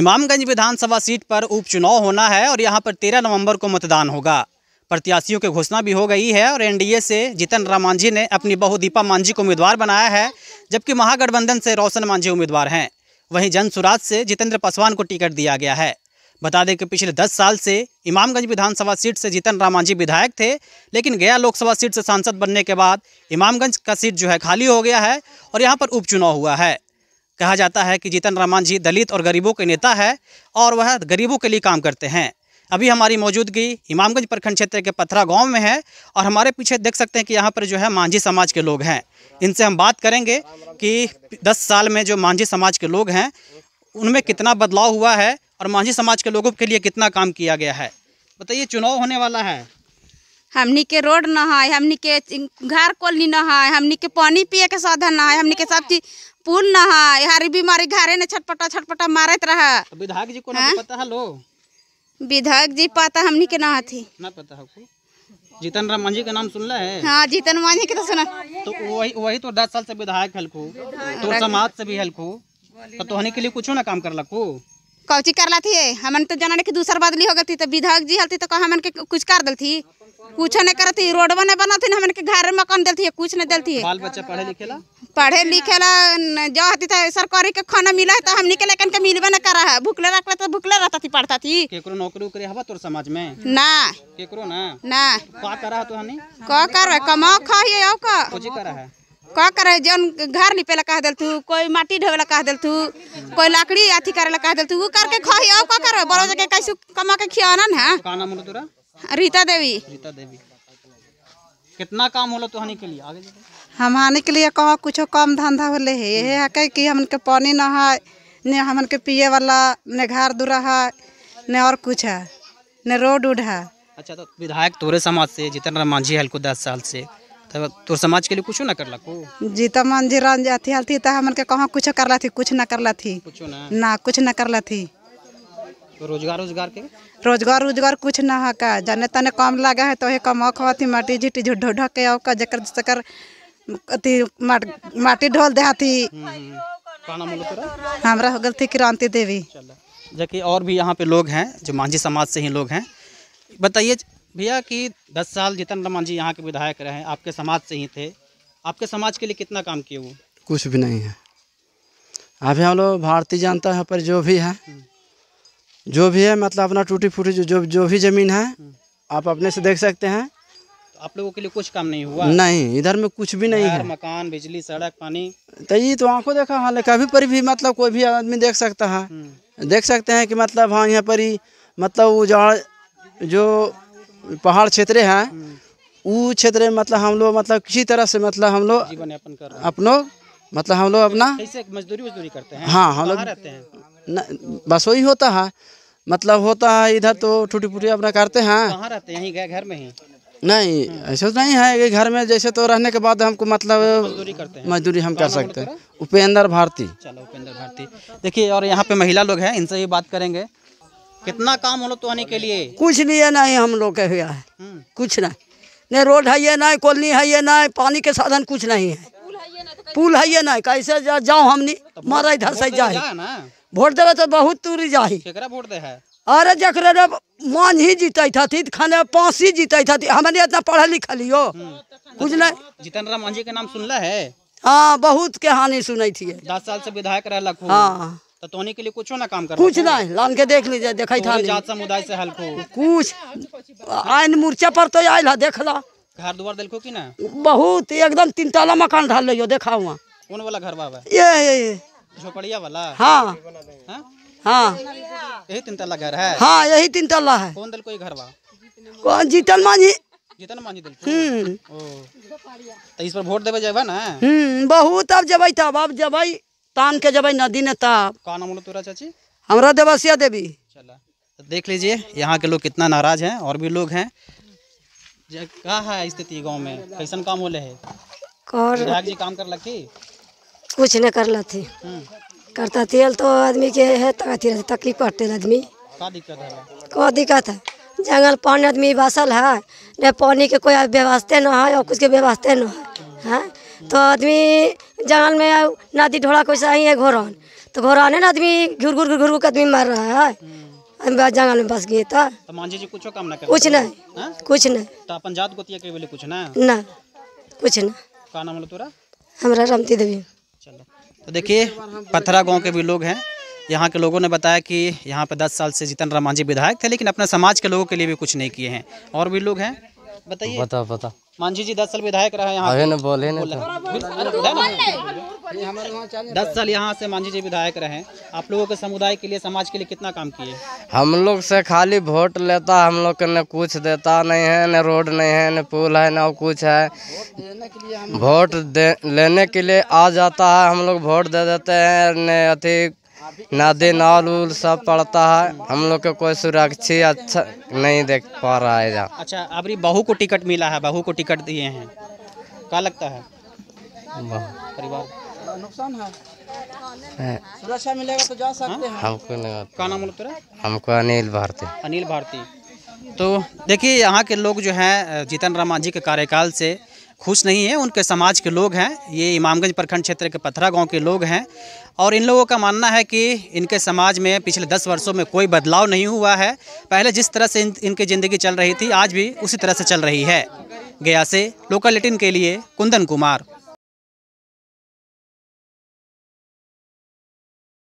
इमामगंज विधानसभा seat पर उपचुनाव होना है और यहाँ पर तेरह नवंबर को मतदान होगा प्रत्याशियों की घोषणा भी हो गई है और एनडीए से जीतन राम मांझी ने अपनी बहू दीपा मांझी को उम्मीदवार बनाया है जबकि महागठबंधन से रोशन मांझी उम्मीदवार हैं वहीं जनसुराज से जितेंद्र पासवान को टिकट दिया गया है बता दें कि पिछले 10 साल से इमामगंज विधानसभा सीट से जीतन राम मांझी विधायक थे लेकिन गया लोकसभा सीट से सांसद बनने के बाद इमामगंज का सीट जो है खाली हो गया है और यहाँ पर उपचुनाव हुआ है कहा जाता है कि जीतन रामान जी दलित और गरीबों के नेता है और वह गरीबों के लिए काम करते हैं अभी हमारी मौजूदगी इमामगंज प्रखंड क्षेत्र के पथरा गांव में है और हमारे पीछे देख सकते हैं कि यहाँ पर जो है मांझी समाज के लोग हैं इनसे हम बात करेंगे कि 10 साल में जो मांझी समाज के लोग हैं उनमें कितना बदलाव हुआ है और मांझी समाज के लोगों के लिए कितना काम किया गया है बताइए चुनाव होने वाला है हमने के रोड न है हमने के घर कोली न है हमने के पानी पिए के साधन न है हमने के सब चीज पूर्ण न है यहाँ बीमारी घरे ने छटपटा छटपटा मारत रहा विधायक जी को ना हाँ? पता है लो विधायक जी पता हमनी के ना थी ना पता है जीतन राम मांझी का नाम सुन ला है हाँ जीतन मांझी के तो सुना तो वही वही तो दस साल से विधायक हल्को तो समाज से भी हल्को तो तोहने के लिए कुछ ना काम कर लखू कौची कर लाती है हमन तो जाना कि दूसर बदली हो गई थी तो विधायक जी हलती तो हमन के कुछ कर दल थी कुछ नहीं करती रोडवा नहीं बना थी हमन के घर में कौन देती है कुछ नहीं देती है बाल बच्चा पढ़े लिखे ला पढ़े लिखे ला जो हती था तो सरकारी के खाना मिला है तो हमनी के लेकिन के मिलबे न करा है भूखले रखले तो भूखले रहता थी पढ़ता थी केकरो नौकरी उकरी हवा तोर समाज में ना केकरो ना ना का करा तो हनी का करवे कमा खाइए और का कुछ करा है का कर जन घर लिपे ला कह दिल कोई माटी ढोवे ला कह दिल कोई लकड़ी अथी करे ला कह दिल तू करके खही और का कर बड़ो जके कैसे कमा के खियाना हाँ? ना का नाम तोरा रीता देवी रीता देवी कितना काम होला तोहनी के लिए आगे हम आने के लिए कह कुछ कम धंधा होले हे ये है कि हमन के पानी ना है ने हमन के पिए वाला ने घर दूरा है ने और कुछ है ने रोड उड है अच्छा तो विधायक तोरे समाज से जितेंद्र मांझी हल्को 10 साल से तब तोर समाज के लिए कुछ ना कर लको जी तो मन जी रन जाती हलती तो हमन के कहा कुछ कर ला थी कुछ ना कर ला थी ना ना कुछ ना कर ला थी तो रोजगार रोजगार के रोजगार रोजगार कुछ ना है का जाने तने कम लगा है तो हे कम खवती माटी जीटी जो ढो के आओ का जकर जकर अथी माटी ढोल दे हाथी हमारा हो गलती क्रांति देवी जबकि और भी यहाँ पे लोग हैं जो मांझी समाज से ही लोग हैं बताइए भैया कि दस साल जीतन रमन जी यहाँ के विधायक रहे आपके समाज से ही थे आपके समाज के लिए कितना काम किए वो कुछ भी नहीं है अभी हम लोग भारतीय जनता है पर जो भी है जो भी है मतलब अपना टूटी फूटी जो जो, जो भी ज़मीन है हम्म। आप अपने से देख सकते हैं तो आप लोगों के लिए कुछ काम नहीं हुआ नहीं इधर में कुछ भी नहीं है मकान बिजली सड़क पानी तो ये तो आंखों देखा हाल कभी पर भी मतलब कोई भी आदमी देख सकता है हम्म। देख सकते हैं कि मतलब हाँ यहाँ पर ही मतलब उजाड़ जो पहाड़ क्षेत्र है वो क्षेत्र में मतलब हम लोग मतलब किसी तरह से मतलब हम लोग अपनो मतलब हम लोग अपना मजदूरी मजदूरी करते हैं हाँ हम लोग बस वही होता है मतलब होता है इधर तो टूटी फूटी अपना करते हैं रहते हैं घर में ही नहीं ऐसा तो नहीं है कि घर में जैसे तो रहने के बाद हमको मतलब मजदूरी करते हैं मजदूरी हम कर सकते हैं उपेंद्र भारती चलो उपेंद्र भारती देखिए और यहाँ पे महिला लोग हैं इनसे भी बात करेंगे कितना काम हो लोग तो आने के लिए कुछ नहीं लिए नहीं हम लोग के हुआ है हम्म। कुछ नहीं नहीं रोड है ये नहीं कॉलोनी है ये नहीं पानी के साधन कुछ नहीं है पुल है ये ना तो कैसे जाओ हमनी तो मारा इधर से जाए वोट देवे तो बहुत दूरी जा अरे जकरे मान ही जीत हथी तो खाने पास ही जीत हथी हमने इतना पढ़ा लिखा लियो हम्म। कुछ नहीं जितन राम मांझी के नाम सुनला है हाँ बहुत के हानि सुनी थी दस साल से विधायक रहा हाँ तो तोहनी के लिए कुछ ना काम कर कुछ ना लान के देख लीजिए देखा था जात समुदाय से हल्को कुछ आयन मोर्चा पर तो आयल है देख ला घर दुआर देखो कि ना बहुत एकदम तीन तला मकान ढाल लियो देखा हुआ कौन वाला घर बाबा ये ये झोपड़िया वाला हाँ।, हाँ हाँ, यही तीन तला घर है हाँ यही तीन तला है कौन दिल कोई घर बा कौन जीतन मांझी जीतन मांझी दिल हम्म तो इस पर वोट देवे जेबा ना हम्म बहुत अब जेबे तब अब जेबे तान के जब नदी ने ताप का नाम तोरा चाची हमारा देवसिया देवी चला तो देख लीजिए यहाँ के लोग कितना नाराज हैं और भी लोग हैं कहा है स्थिति गांव में कैसन काम होले है विधायक जी काम कर लगती कुछ नहीं कर थी हम्म। करता थी तो आदमी के है तकलीफ पड़ते आदमी का दिक्कत है का दिक्कत है जंगल पानी आदमी बसल है न पानी के कोई व्यवस्था न है और कुछ के व्यवस्था न है हाँ? तो आदमी जंगल में नदी ढोड़ा कोई सही है घोरन तो घोरन है ना आदमी घुर घुर घुर घुर के आदमी मार रहा है हम्म। जंगल में बस गए तो मांझी जी कुछ काम ना कर कुछ नहीं हाँ? कुछ नहीं तो अपन जात गोतिया के बोले कुछ ना ना कुछ ना का नाम तोरा रमती देवी चलो तो देखिए पथरा गांव के भी लोग हैं यहाँ के लोगों ने बताया कि यहाँ पे 10 साल से जीतन राम मांझी विधायक थे लेकिन अपना समाज के लोगों के लिए भी कुछ नहीं किए हैं और भी लोग हैं बताइए बता बता मांझी जी दस साल विधायक रहा यहाँ अरे तो। ना बोले तो। तो। दस साल यहाँ से मांझी जी विधायक रहे आप लोगों के समुदाय के लिए समाज के लिए कितना काम किए हम लोग से खाली वोट लेता हम लोग के कुछ देता नहीं है न रोड नहीं है न पुल है न कुछ है वोट लेने के लिए आ जाता है हम लोग वोट दे देते हैं न अथी नदी नाल उल सब पड़ता है हम लोग को कोई सुरक्षित अच्छा नहीं देख पा रहा है अच्छा अभी बहू को टिकट मिला है बहू को टिकट दिए हैं क्या लगता है परिवार नुकसान है सुरक्षा मिलेगा तो जा सकते हैं हमको क्या नाम हमको अनिल भारती अनिल भारती तो देखिए यहाँ के लोग जो हैं जीतन रामा जी के कार्यकाल से खुश नहीं है उनके समाज के लोग हैं ये इमामगंज प्रखंड क्षेत्र के पथरा गांव के लोग हैं और इन लोगों का मानना है कि इनके समाज में पिछले दस वर्षों में कोई बदलाव नहीं हुआ है पहले जिस तरह से इन, इनकी ज़िंदगी चल रही थी आज भी उसी तरह से चल रही है गया से लोकल एटिन के लिए कुंदन कुमार